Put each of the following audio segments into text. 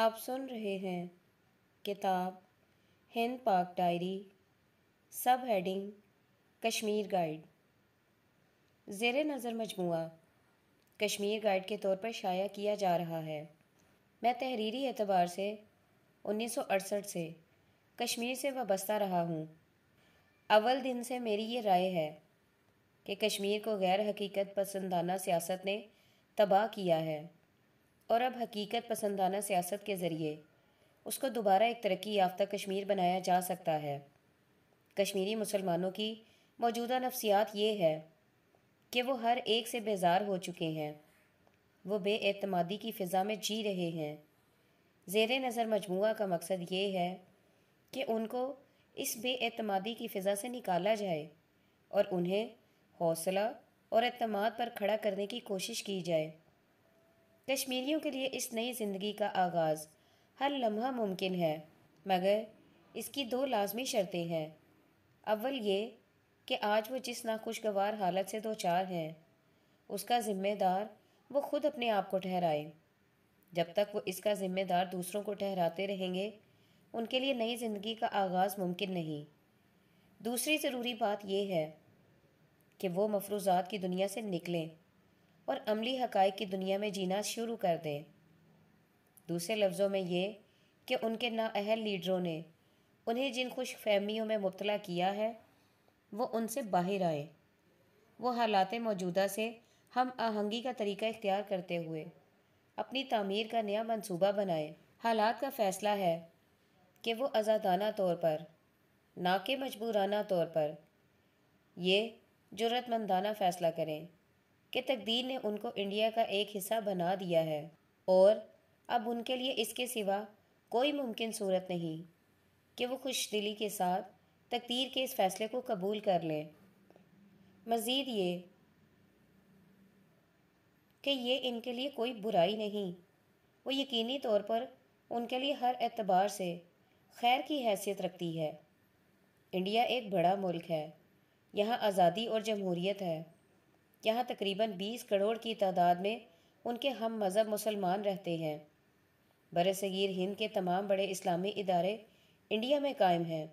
आप सुन रहे हैं किताब हिंद पाक डायरी सब हेडिंग कश्मीर गाइड ज़ेर नज़र मजमू कश्मीर गाइड के तौर पर शाया किया जा रहा है मैं तहरीरी एतबार से 1968 से कश्मीर से वाबस्ता रहा हूँ अव्वल दिन से मेरी ये राय है कि कश्मीर को गैर हकीकत पसंदाना सियासत ने तबाह किया है और अब हकीकत पसंदाना सियासत के ज़रिए उसको दोबारा एक तरक्की याफ्ता कश्मीर बनाया जा सकता है कश्मीरी मुसलमानों की मौजूदा नफसियात ये है कि वो हर एक से बेजार हो चुके हैं वो बेअतमादी की फ़िज़ा में जी रहे हैं जेर नज़र मजमू का मकसद ये है कि उनको इस बेअतमादी की फ़िज़ा से निकाला जाए और उन्हें हौसला और अतमाद पर खड़ा करने की कोशिश की जाए कश्मीरियों के लिए इस नई ज़िंदगी का आगाज़ हर लम्हा मुमकिन है मगर इसकी दो लाजमी शर्तें हैं अव्वल ये कि आज वो जिस नाखुशगवार हालत से दो चार हैं उसका ज़िम्मेदार वो खुद अपने आप को ठहराए जब तक वो इसका ज़िम्मेदार दूसरों को ठहराते रहेंगे उनके लिए नई ज़िंदगी का आगाज़ मुमकिन नहीं दूसरी ज़रूरी बात यह है कि वो मफरूज़ात की दुनिया से निकलें और अमली हक़ की दुनिया में जीना शुरू कर दें दूसरे लफ्ज़ों में ये कि उनके नाअहल लीडरों ने उन्हें जिन खुश फहमियों में मुबला किया है वो उनसे बाहर आए वो हालात मौजूदा से हम आहंगी का तरीका इख्तियार करते हुए अपनी तमीर का नया मनसूबा बनाए हालात का फ़ैसला है कि वो आज़ादाना तौर पर ना के मजबूराना तौर पर ये ज़रूरतमंदाना फ़ैसला करें कि तकदीर ने उनको इंडिया का एक हिस्सा बना दिया है और अब उनके लिए इसके सिवा कोई मुमकिन सूरत नहीं कि वो खुश दिली के साथ तकदीर के इस फैसले को कबूल कर लें मज़ीद ये कि ये इनके लिए कोई बुराई नहीं वो यकीनी तौर पर उनके लिए हर एतबार से खैर की हैसियत रखती है इंडिया एक बड़ा मुल्क है यहाँ आज़ादी और जमहूरियत है यहाँ तकरीबन बीस करोड़ की तादाद में उनके हम मज़हब मुसलमान रहते हैं बर सगीर हिंद के तमाम बड़े इस्लामी इदारे इंडिया में कायम हैं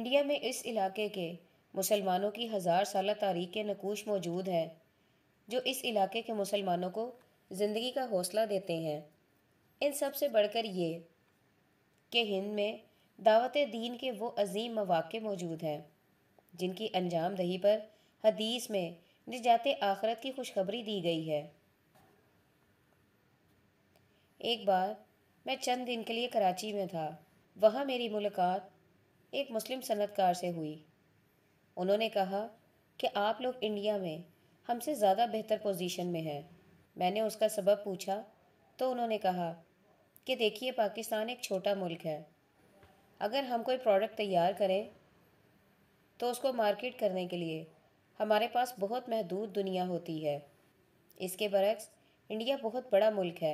इंडिया में इस इलाके के मुसलमानों की हज़ार साल तारीख के नकूश मौजूद हैं जो इस इलाके के मुसलमानों को ज़िंदगी का हौसला देते हैं इन सब से बढ़कर ये कि हिंद में दावत दीन के वो अजीम मौाक़े मौजूद हैं जिनकी अंजाम दही पर हदीस में निजात आखरत की खुशखबरी दी गई है एक बार मैं चंद दिन के लिए कराची में था वहाँ मेरी मुलाकात एक मुस्लिम सनतकार से हुई उन्होंने कहा कि आप लोग इंडिया में हमसे ज़्यादा बेहतर पोजीशन में हैं मैंने उसका सबब पूछा तो उन्होंने कहा कि देखिए पाकिस्तान एक छोटा मुल्क है अगर हम कोई प्रोडक्ट तैयार करें तो उसको मार्केट करने के लिए हमारे पास बहुत महदूद दुनिया होती है इसके बरक्स इंडिया बहुत बड़ा मुल्क है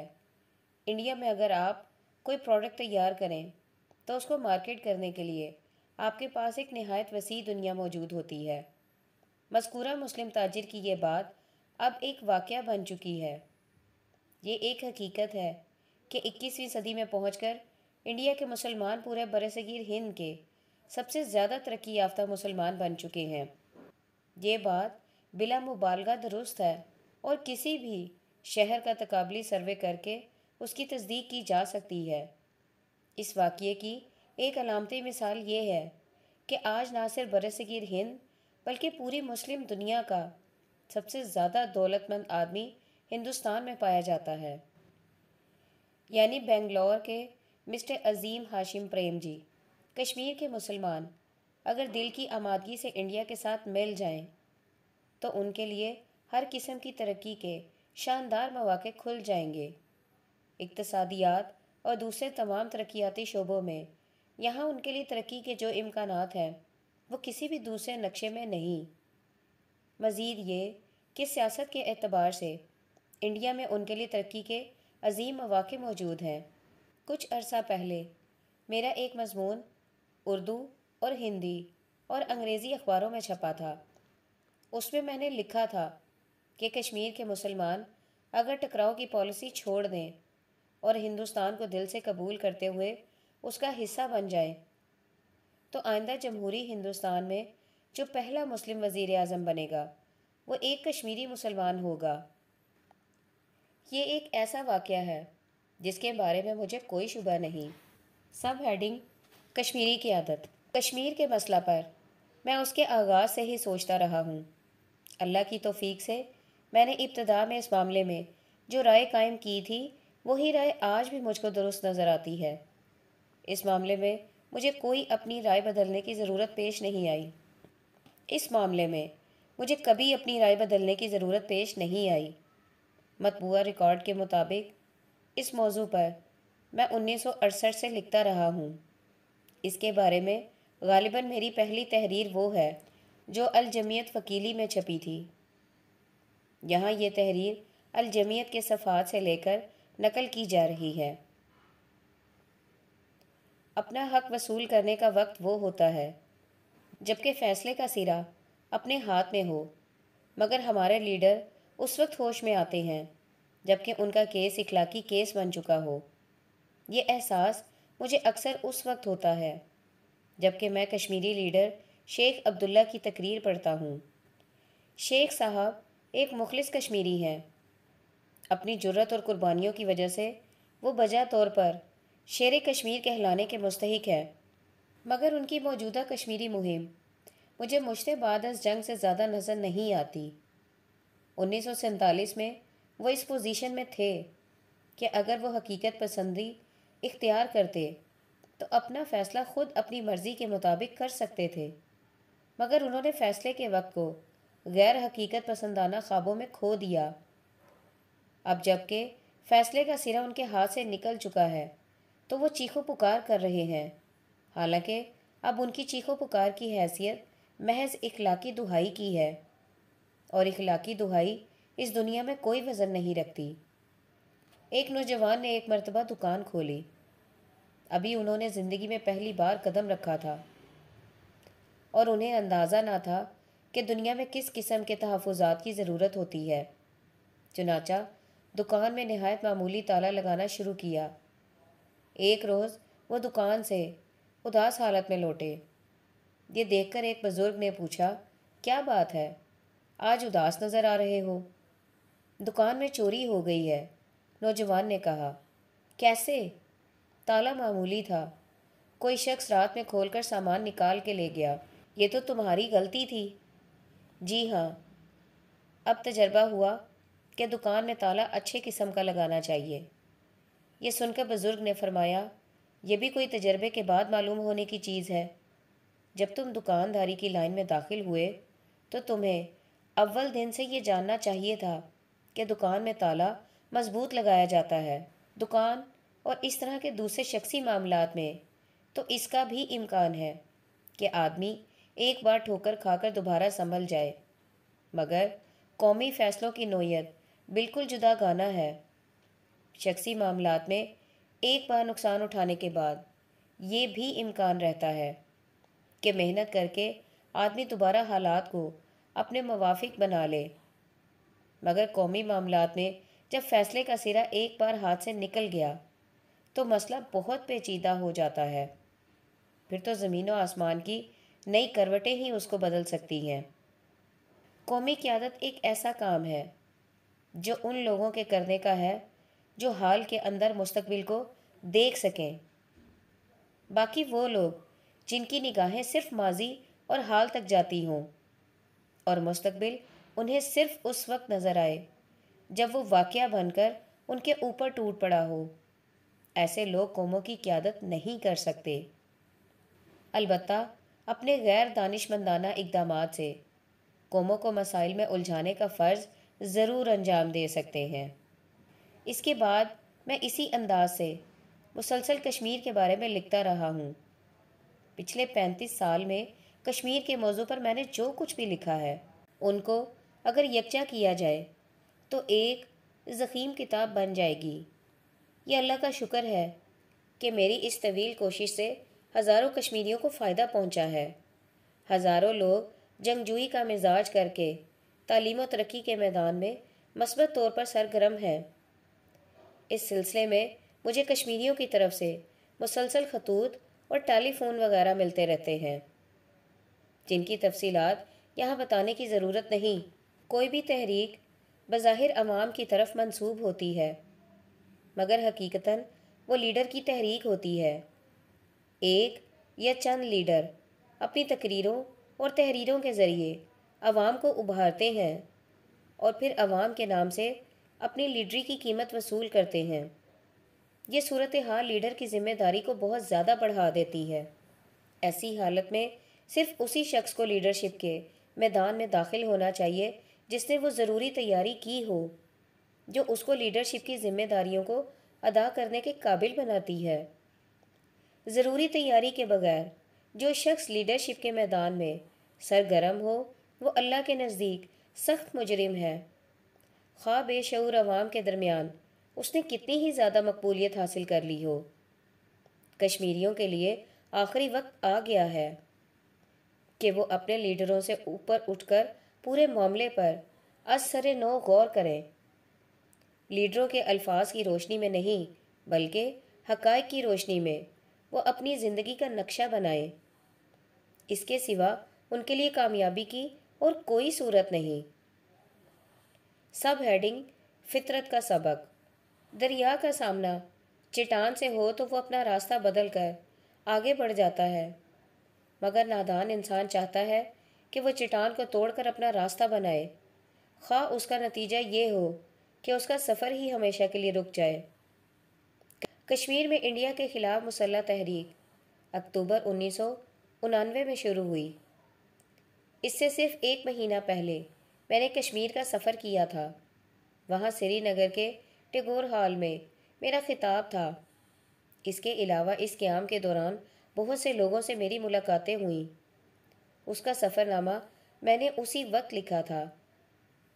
इंडिया में अगर आप कोई प्रोडक्ट तैयार करें तो उसको मार्केट करने के लिए आपके पास एक नहायत वसी दुनिया मौजूद होती है मस्कूरा मुस्लिम ताजिर की ये बात अब एक वाक़ बन चुकी है ये एक हकीकत है कि 21वीं सदी में पहुंचकर इंडिया के मुसलमान पूरे बरसगीर हिंद के सबसे ज़्यादा तरक्की याफ्ता मुसलमान बन चुके हैं ये बात बिला मुबालगा दुरुस्त है और किसी भी शहर का तकबली सर्वे करके उसकी तस्दीक की जा सकती है इस वाक़े की एक अलामती मिसाल ये है कि आज ना सिर्फ बरसगीर हिंद बल्कि पूरी मुस्लिम दुनिया का सबसे ज़्यादा दौलतमंद आदमी हिंदुस्तान में पाया जाता है यानी बेंगलोर के मिस्टर अजीम हाशिम प्रेम जी कश्मीर के मुसलमान अगर दिल की आमादगी से इंडिया के साथ मिल जाएं तो उनके लिए हर किस्म की तरक्की के शानदार मौाक़े खुल जाएंगे इकतसादियात और दूसरे तमाम तरक्याती शोबों में यहाँ उनके लिए तरक्की के जो इम्कान हैं वो किसी भी दूसरे नक्शे में नहीं मज़ीद ये कि सियासत के अतबार से इंडिया में उनके लिए तरक्की के अजीम मौाक़ मौजूद हैं कुछ अरसा पहले मेरा एक मजमून उर्दू और हिंदी और अंग्रेज़ी अखबारों में छपा था उसमें मैंने लिखा था कि कश्मीर के मुसलमान अगर टकराव की पॉलिसी छोड़ दें और हिंदुस्तान को दिल से कबूल करते हुए उसका हिस्सा बन जाए तो आइंदा जमहूरी हिंदुस्तान में जो पहला मुस्लिम वज़ी अजम बनेगा वो एक कश्मीरी मुसलमान होगा ये एक ऐसा वाक़ है जिसके बारे में मुझे कोई शुबा नहीं सब हेडिंग कश्मीरी की आदत कश्मीर के मसला पर मैं उसके आगाज़ से ही सोचता रहा हूँ अल्लाह की तोफ़ीक से मैंने इब्तदा में इस मामले में जो राय कायम की थी वही राय आज भी मुझको दुरुस्त नज़र आती है इस मामले में मुझे कोई अपनी राय बदलने की ज़रूरत पेश नहीं आई इस मामले में मुझे कभी अपनी राय बदलने की ज़रूरत पेश नहीं आई मतबूआ रिकॉर्ड के मुताबिक इस मौजू पर मैं उन्नीस से लिखता रहा हूँ इसके बारे में गालिबा मेरी पहली तहरीर वो है जो अलजमीत वकीली में छपी थी यहाँ ये तहरीर अलजमियत के सफ़ात से लेकर नकल की जा रही है अपना हक वसूल करने का वक्त वो होता है जबकि फ़ैसले का सिरा अपने हाथ में हो मगर हमारे लीडर उस वक्त होश में आते हैं जबकि उनका केस इखलाकी केस बन चुका हो ये एहसास मुझे अक्सर उस वक्त होता है जबकि मैं कश्मीरी लीडर शेख अब्दुल्ला की तकरीर पढ़ता हूँ शेख साहब एक मुखलिस कश्मीरी हैं अपनी जरूरत और कुर्बानियों की वजह से वो बजा तौर पर शेर कश्मीर कहलाने के मुस्तक है मगर उनकी मौजूदा कश्मीरी मुहिम मुझे मुश्ते बाद जंग से ज़्यादा नज़र नहीं आती उन्नीस में वो इस पोजीशन में थे कि अगर वो हकीकत पसंदी इख्तियार करते तो अपना फैसला खुद अपनी मर्जी के मुताबिक कर सकते थे मगर उन्होंने फैसले के वक्त को गैर हकीकत पसंदाना ख्वाबों में खो दिया अब जबकि फैसले का सिरा उनके हाथ से निकल चुका है तो वो चीखों पुकार कर रहे हैं हालांकि अब उनकी चीखों पुकार की हैसियत महज इखलाकी दुहाई की है और इखलाकी दुहाई इस दुनिया में कोई वज़न नहीं रखती एक नौजवान ने एक मरतबा दुकान खोली अभी उन्होंने ज़िंदगी में पहली बार कदम रखा था और उन्हें अंदाज़ा ना था कि दुनिया में किस किस्म के तहफ़ात की ज़रूरत होती है चुनाचा दुकान में नहायत मामूली ताला लगाना शुरू किया एक रोज़ वो दुकान से उदास हालत में लौटे ये देखकर एक बुज़ुर्ग ने पूछा क्या बात है आज उदास नज़र आ रहे हो दुकान में चोरी हो गई है नौजवान ने कहा कैसे ताला मामूली था कोई शख्स रात में खोलकर सामान निकाल के ले गया ये तो तुम्हारी गलती थी जी हाँ अब तजर्बा हुआ कि दुकान में ताला अच्छे किस्म का लगाना चाहिए यह सुनकर बुज़ुर्ग ने फरमाया यह भी कोई तजर्बे के बाद मालूम होने की चीज़ है जब तुम दुकानदारी की लाइन में दाखिल हुए तो तुम्हें अव्वल दिन से ये जानना चाहिए था कि दुकान में ताला मजबूत लगाया जाता है दुकान और इस तरह के दूसरे शख्सी मामला में तो इसका भी इम्कान है कि आदमी एक बार ठोकर खाकर दोबारा संभल जाए मगर कौमी फ़ैसलों की नोयत बिल्कुल जुदा गाना है शख्सी मामला में एक बार नुकसान उठाने के बाद ये भी इम्कान रहता है कि मेहनत करके आदमी दोबारा हालात को अपने मुवाफिक बना ले मगर कौमी मामला में जब फैसले का सिरा एक बार हाथ से निकल गया तो मसला बहुत पेचीदा हो जाता है फिर तो ज़मीन और आसमान की नई करवटें ही उसको बदल सकती हैं कौमी क्यादत एक ऐसा काम है जो उन लोगों के करने का है जो हाल के अंदर मुस्तबिल को देख सकें बाकी वो लोग जिनकी निगाहें सिर्फ माजी और हाल तक जाती हों और मुस्तबिल उन्हें सिर्फ उस वक्त नज़र आए जब वो वाक़ बनकर उनके ऊपर टूट पड़ा हो ऐसे लोग कौमों की क्यादत नहीं कर सकते अलबत् अपने गैर दानिशमंदाना इकदाम से कौमों को मसाइल में उलझाने का फ़र्ज़ ज़रूर अंजाम दे सकते हैं इसके बाद मैं इसी अंदाज से मुसलसल कश्मीर के बारे में लिखता रहा हूँ पिछले पैंतीस साल में कश्मीर के मौजू पर मैंने जो कुछ भी लिखा है उनको अगर यकजा किया जाए तो एक ज़ख़ीम किताब बन जाएगी ये अल्लाह का शुक्र है कि मेरी इस तवील कोशिश से हज़ारों कश्मीरियों को फ़ायदा पहुँचा है हज़ारों लोग जंगजुई का मिजाज करके तालीम और तरक्की के मैदान में मस्बत तौर पर सरगर्म हैं इस सिलसिले में मुझे कश्मीरियों की तरफ से मुसलसल खतूत और टेलीफोन वगैरह मिलते रहते हैं जिनकी तफसीलात यहाँ बताने की ज़रूरत नहीं कोई भी तहरीक बज़ाहिर अवाम की तरफ मंसूब होती है मगर हकीकता वो लीडर की तहरीक होती है एक या चंद लीडर अपनी तकरीरों और तहरीरों के ज़रिए अवाम को उभारते हैं और फिर अवाम के नाम से अपनी लीडरी की कीमत वसूल करते हैं ये सूरत हाल लीडर की ज़िम्मेदारी को बहुत ज़्यादा बढ़ा देती है ऐसी हालत में सिर्फ उसी शख्स को लीडरशिप के मैदान में दाखिल होना चाहिए जिसने वो ज़रूरी तैयारी की हो जो उसको लीडरशिप की जिम्मेदारियों को अदा करने के काबिल बनाती है ज़रूरी तैयारी के बगैर जो शख्स लीडरशिप के मैदान में सरगर्म हो वो अल्लाह के नज़दीक सख्त मुजरिम है ख़्वा बेशर आवाम के दरमियान उसने कितनी ही ज़्यादा मकबूलियत हासिल कर ली हो कश्मीरियों के लिए आखिरी वक्त आ गया है कि वो अपने लीडरों से ऊपर उठकर पूरे मामले पर असर नौ गौर करें लीडरों के अल्फाज की रोशनी में नहीं बल्कि हक़ की रोशनी में वो अपनी ज़िंदगी का नक्शा बनाए इसके सिवा उनके लिए कामयाबी की और कोई सूरत नहीं सब हेडिंग फितरत का सबक दरिया का सामना चट्टान से हो तो वो अपना रास्ता बदल कर आगे बढ़ जाता है मगर नादान इंसान चाहता है कि वह चट्टान को तोड़कर अपना रास्ता बनाए खा उसका नतीजा ये हो कि उसका सफ़र ही हमेशा के लिए रुक जाए कश्मीर में इंडिया के खिलाफ मुसल तहरीक अक्टूबर उन्नीस में शुरू हुई इससे सिर्फ एक महीना पहले मैंने कश्मीर का सफ़र किया था वहाँ श्रीनगर के टिगोर हॉल में मेरा खिताब था इसके अलावा इस क्याम के दौरान बहुत से लोगों से मेरी मुलाकातें हुई उसका सफ़रनामा मैंने उसी वक्त लिखा था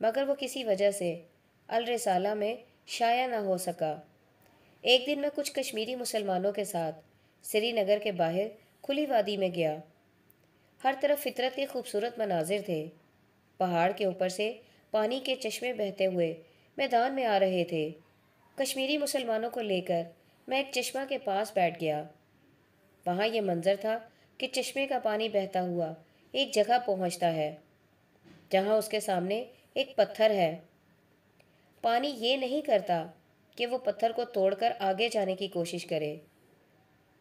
मगर वो किसी वजह से अलरसाला में शाया ना हो सका एक दिन मैं कुछ कश्मीरी मुसलमानों के साथ श्रीनगर के बाहर खुली वादी में गया हर तरफ फितरत के खूबसूरत मनाजिर थे पहाड़ के ऊपर से पानी के चश्मे बहते हुए मैदान में आ रहे थे कश्मीरी मुसलमानों को लेकर मैं एक चश्मा के पास बैठ गया वहाँ यह मंज़र था कि चश्मे का पानी बहता हुआ एक जगह पहुँचता है जहाँ उसके सामने एक पत्थर है पानी ये नहीं करता कि वो पत्थर को तोड़कर आगे जाने की कोशिश करे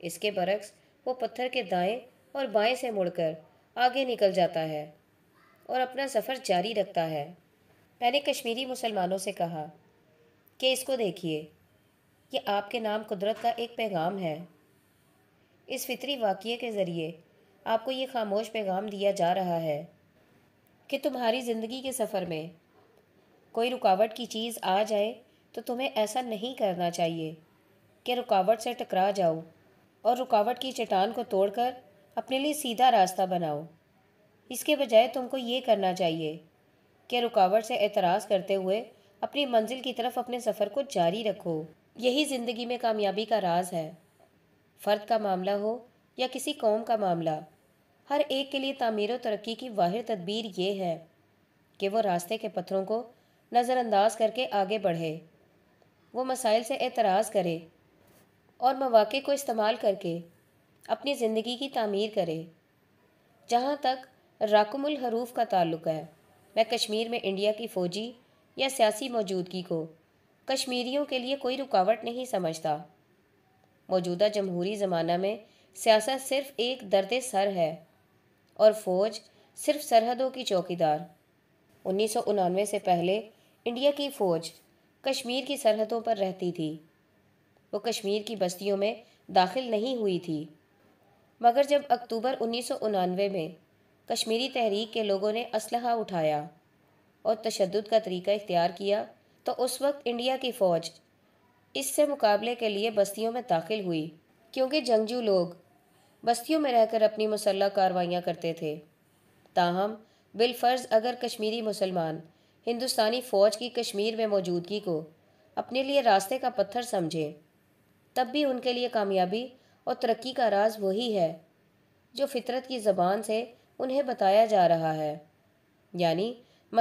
इसके बरक्स वो पत्थर के दाएं और बाएं से मुड़कर आगे निकल जाता है और अपना सफ़र जारी रखता है मैंने कश्मीरी मुसलमानों से कहा कि इसको देखिए यह आपके नाम कुदरत का एक पैगाम है इस फितरी वाक़े के ज़रिए आपको ये खामोश पैगाम दिया जा रहा है कि तुम्हारी ज़िंदगी के सफ़र में कोई रुकावट की चीज़ आ जाए तो तुम्हें ऐसा नहीं करना चाहिए कि रुकावट से टकरा जाओ और रुकावट की चट्टान को तोड़कर अपने लिए सीधा रास्ता बनाओ इसके बजाय तुमको ये करना चाहिए कि रुकावट से एतराज़ करते हुए अपनी मंजिल की तरफ अपने सफ़र को जारी रखो यही ज़िंदगी में कामयाबी का राज है फ़र्द का मामला हो या किसी कौम का मामला हर एक के लिए तामीर तरक्की की वाहिर तदबीर ये है कि वो रास्ते के पत्थरों को नज़रअंदाज करके आगे बढ़े वो मसाइल से एतराज़ करे और मौाक़े को इस्तेमाल करके अपनी ज़िंदगी की तमीर करे जहाँ तक राकमुल हरूफ का ताल्लुक है मैं कश्मीर में इंडिया की फ़ौजी या सियासी मौजूदगी को कश्मीरियों के लिए कोई रुकावट नहीं समझता मौजूदा जमहूरी ज़माना में सियासत सिर्फ एक दर्द सर है और फ़ौज सिर्फ सरहदों की चौकीदार उन्नीस से पहले इंडिया की फ़ौज कश्मीर की सरहदों पर रहती थी वो कश्मीर की बस्तियों में दाखिल नहीं हुई थी मगर जब अक्टूबर उन्नीस में कश्मीरी तहरीक के लोगों ने इसल उठाया और तशद का तरीका इख्तियार किया तो उस वक्त इंडिया की फ़ौज इससे मुकाबले के लिए बस्तियों में दाखिल हुई क्योंकि जंगजू लोग बस्तियों में रहकर अपनी मुसल्ह कार्रवाइयाँ करते थे ताहम बिलफर्ज अगर कश्मीरी मुसलमान हिंदुस्तानी फ़ौज की कश्मीर में मौजूदगी को अपने लिए रास्ते का पत्थर समझे तब भी उनके लिए कामयाबी और तरक्की का राज वही है जो फितरत की ज़बान से उन्हें बताया जा रहा है यानी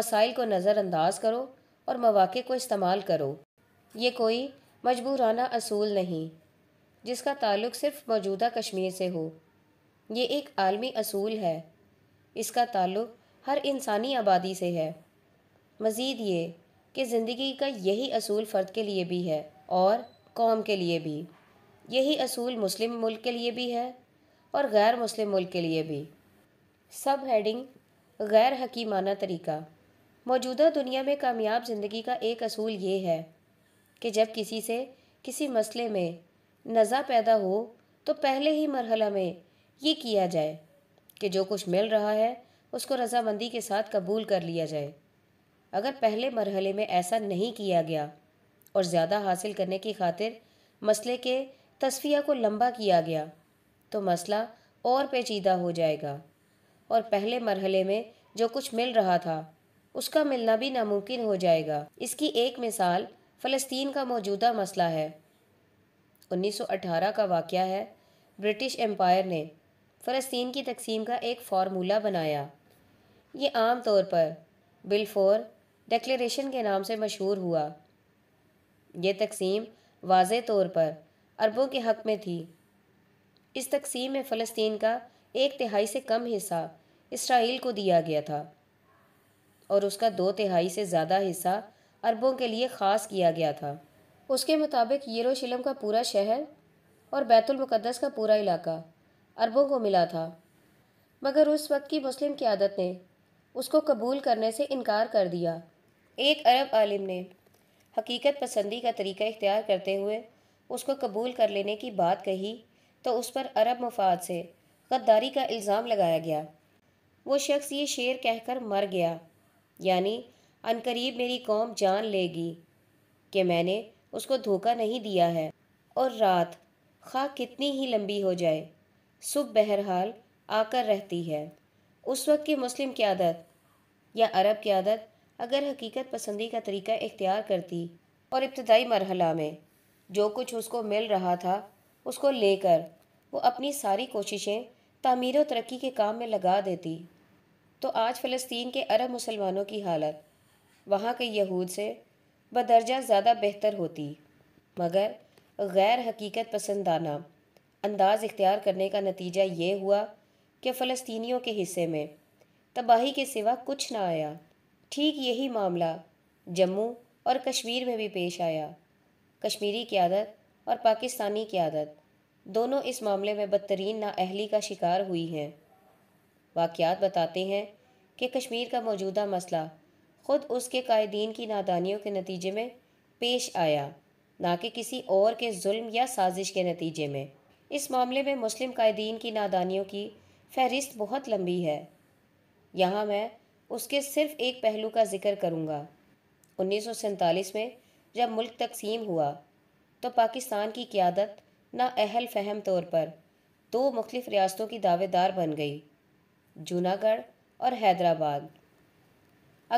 मसाइल को नज़रअंदाज करो और मौाक़े को इस्तेमाल करो ये कोई मजबूराना असूल नहीं जिसका ताल्लुक सिर्फ मौजूदा कश्मीर से हो ये एक आलमी असूल है इसका ताल्लुक हर इंसानी आबादी से है मज़ीद ये कि ज़िंदगी का यही असूल फ़र्द के लिए भी है और कौम के लिए भी यही असूल मुस्लिम मुल्क के लिए भी है और गैर मुस्लिम मुल्क के लिए भी सब हेडिंग गैर हकीमाना तरीका मौजूदा दुनिया में कामयाब ज़िंदगी का एक असूल ये है कि जब किसी से किसी मसले में नज़ा पैदा हो तो पहले ही मरहला में ये किया जाए कि जो कुछ मिल रहा है उसको रजामंदी के साथ कबूल कर लिया जाए अगर पहले मरहले में ऐसा नहीं किया गया और ज़्यादा हासिल करने की खातिर मसले के तस्फिया को लंबा किया गया तो मसला और पेचीदा हो जाएगा और पहले मरहले में जो कुछ मिल रहा था उसका मिलना भी नामुमकिन हो जाएगा इसकी एक मिसाल फ़लस्तीन का मौजूदा मसला है 1918 का वाक़ है ब्रिटिश एम्पायर ने फ़लस्तीन की तकसीम का एक फार्मूला बनाया ये आम तौर पर बिलफोर डेक्लेशन के नाम से मशहूर हुआ ये तकसीम वाज तौर पर अरबों के हक में थी इस तकसीम में फ़लस्तीन का एक तिहाई से कम हिस्सा इसराइल को दिया गया था और उसका दो तिहाई से ज़्यादा हिस्सा अरबों के लिए ख़ास किया गया था उसके मुताबिक यरूशलेम का पूरा शहर और बैतुलमक़दस का पूरा इलाका अरबों को मिला था मगर उस वक्त की मुस्लिम क़्यादत ने उसको कबूल करने से इनकार कर दिया एक अरब आलिम ने हकीकत पसंदी का तरीका इख्तियार करते हुए उसको कबूल कर लेने की बात कही तो उस पर अरब मफाद से गद्दारी का इल्ज़ाम लगाया गया वो शख्स ये शेर कहकर मर गया यानी अनकरीब मेरी कौम जान लेगी कि मैंने उसको धोखा नहीं दिया है और रात खा कितनी ही लंबी हो जाए सुबह बहरहाल आकर रहती है उस वक्त की मुस्लिम क़्यादत या अरब क्यादत अगर हकीकत पसंदी का तरीका इख्तियार करती और इब्तदाई मरहला में जो कुछ उसको मिल रहा था उसको लेकर वो अपनी सारी कोशिशें तमीर व तरक्की के काम में लगा देती तो आज फ़लस्तीन के अरब मुसलमानों की हालत वहाँ के यहूद से बदर्जा ज़्यादा बेहतर होती मगर गैर हकीकत पसंदाना अंदाज इख्तियार करने का नतीजा ये हुआ कि फ़लस्तीनियों के हिस्से में तबाही के सिवा कुछ ना आया ठीक यही मामला जम्मू और कश्मीर में भी पेश आया कश्मीरी क्यादत और पाकिस्तानी क्यादत दोनों इस मामले में बदतरीन नाअहली का शिकार हुई हैं वाक़ात बताते हैं कि कश्मीर का मौजूदा मसला ख़ुद उसके कायदीन की नादानियों के नतीजे में पेश आया ना कि किसी और के जुल्म या साजिश के नतीजे में इस मामले में मुस्लिम कायदीन की नादानियों की फहरिस्त बहुत लंबी है यहाँ मैं उसके सिर्फ एक पहलू का जिक्र करूँगा उन्नीस में जब मुल्क तकसीम हुआ तो पाकिस्तान की क्यादत ना अहल फहम तौर पर दो मुख्तफ रियासतों की दावेदार बन गई जूनागढ़ और हैदराबाद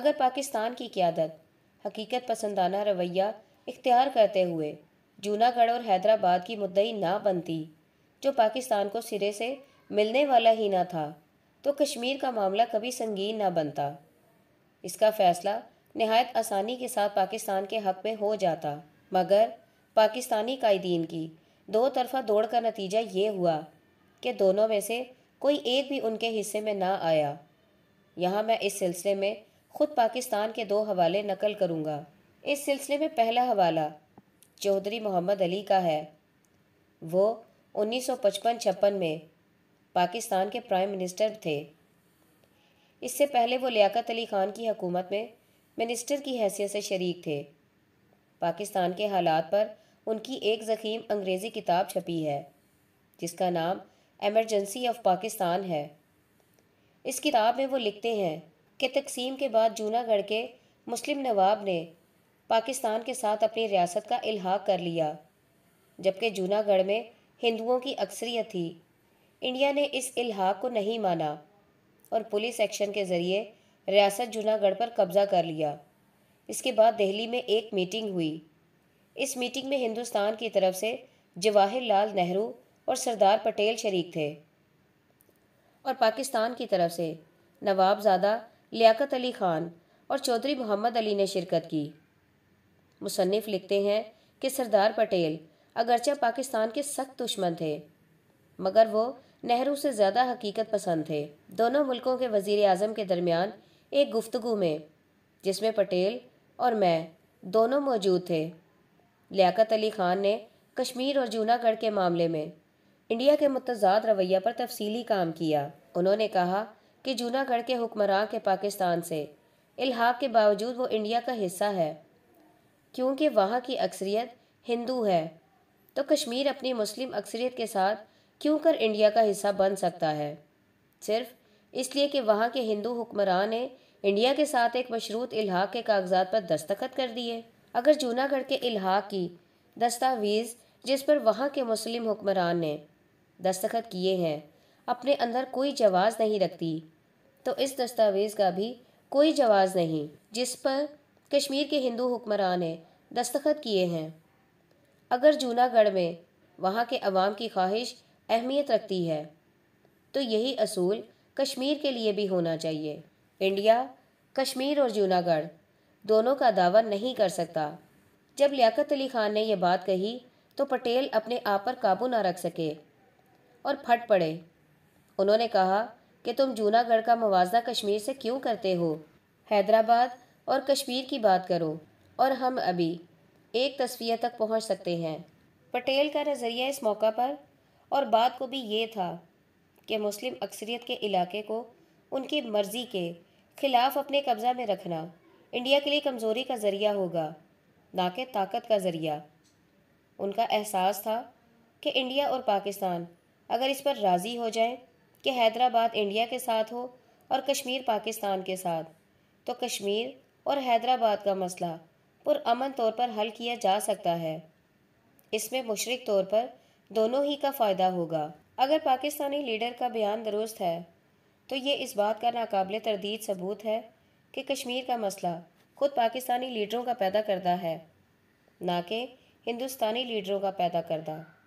अगर पाकिस्तान की क्यादत हकीकत पसंदाना रवैया इख्तियार करते हुए जूनागढ़ और हैदराबाद की मुद्दई ना बनती जो पाकिस्तान को सिरे से मिलने वाला ही ना था तो कश्मीर का मामला कभी संगीन ना बनता इसका फैसला नहायत आसानी के साथ पाकिस्तान के हक में हो जाता मगर पाकिस्तानी कायदीन की दो तरफा दौड़ का नतीजा ये हुआ कि दोनों में से कोई एक भी उनके हिस्से में ना आया यहाँ मैं इस सिलसिले में ख़ुद पाकिस्तान के दो हवाले नकल करूँगा इस सिलसिले में पहला हवाला चौधरी मोहम्मद अली का है वो उन्नीस सौ पचपन छप्पन में पाकिस्तान के प्राइम मिनिस्टर थे इससे पहले वो लियाकत अली खान की हकूमत में मिनिस्टर की हैसियत से शरीक थे पाकिस्तान के हालात पर उनकी एक जखीम अंग्रेज़ी किताब छपी है जिसका नाम एमरजेंसी ऑफ पाकिस्तान है इस किताब में वो लिखते हैं कि तकसीम के बाद जूनागढ़ के मुस्लिम नवाब ने पाकिस्तान के साथ अपनी रियासत का इलाहा कर लिया जबकि जूनागढ़ में हिंदुओं की अक्सरियत थी इंडिया ने इस इल्हाक को नहीं माना और पुलिस एक्शन के ज़रिए रियासत जूनागढ़ पर कब्ज़ा कर लिया इसके बाद दिल्ली में एक मीटिंग हुई इस मीटिंग में हिंदुस्तान की तरफ से जवाहरलाल नेहरू और सरदार पटेल शरीक थे और पाकिस्तान की तरफ से नवाबजादा लियाकत अली खान और चौधरी मोहम्मद अली ने शिरकत की मुसनफ़ लिखते हैं कि सरदार पटेल अगरचे पाकिस्तान के सख्त दुश्मन थे मगर वो नेहरू से ज़्यादा हकीकत पसंद थे दोनों मुल्कों के वजीर अजम के दरमियान एक गुफ्तु में जिसमें पटेल और मैं दोनों मौजूद थे लियाकत अली ख़ान ने कश्मीर और जूनागढ़ के मामले में इंडिया के मुतजाद रवैया पर तफसीली काम किया उन्होंने कहा कि जूनागढ़ के हुक्मरान के पाकिस्तान से इलाहा के बावजूद वो इंडिया का हिस्सा है क्योंकि वहाँ की अक्सरियत हिंदू है तो कश्मीर अपनी मुस्लिम अक्सरियत के साथ क्यों कर इंडिया का हिस्सा बन सकता है सिर्फ इसलिए कि वहाँ के हिंदू हुक्मरान ने इंडिया के साथ एक मशरूत इलाहाक के कागजात पर दस्तखत कर दिए अगर जूनागढ़ के इलाहाक की दस्तावेज़ जिस पर वहाँ के मुस्लिम हुक्मरान ने दस्तखत किए हैं अपने अंदर कोई जवाज़ नहीं रखती तो इस दस्तावेज़ का भी कोई जवाज़ नहीं जिस पर कश्मीर के हिंदू हुक्मरान ने दस्तखत किए हैं अगर जूनागढ़ में वहाँ के अवाम की ख्वाहिश अहमियत रखती है तो यही असूल कश्मीर के लिए भी होना चाहिए इंडिया कश्मीर और जूनागढ़ दोनों का दावा नहीं कर सकता जब लियाकत अली खान ने यह बात कही तो पटेल अपने आप पर काबू ना रख सके और फट पड़े उन्होंने कहा कि तुम जूनागढ़ का मुवजना कश्मीर से क्यों करते हो हैदराबाद और कश्मीर की बात करो और हम अभी एक तस्वीर तक पहुंच सकते हैं पटेल का नज़रिया इस मौका पर और बात को भी ये था कि मुस्लिम अक्सरियत के इलाके को उनकी मर्ज़ी के ख़िलाफ़ अपने कब्ज़ा में रखना इंडिया के लिए कमज़ोरी का ज़रिया होगा ना कि ताकत का ज़रिया उनका एहसास था कि इंडिया और पाकिस्तान अगर इस पर राज़ी हो जाए कि हैदराबाद इंडिया के साथ हो और कश्मीर पाकिस्तान के साथ तो कश्मीर और हैदराबाद का मसला पुरमन तौर पर हल किया जा सकता है इसमें मुशरक तौर पर दोनों ही का फ़ायदा होगा अगर पाकिस्तानी लीडर का बयान दुरुस्त है तो ये इस बात का नाकबिल तरदीद सबूत है कि कश्मीर का मसला खुद पाकिस्तानी लीडरों का पैदा करता है ना कि हिंदुस्तानी लीडरों का पैदा करता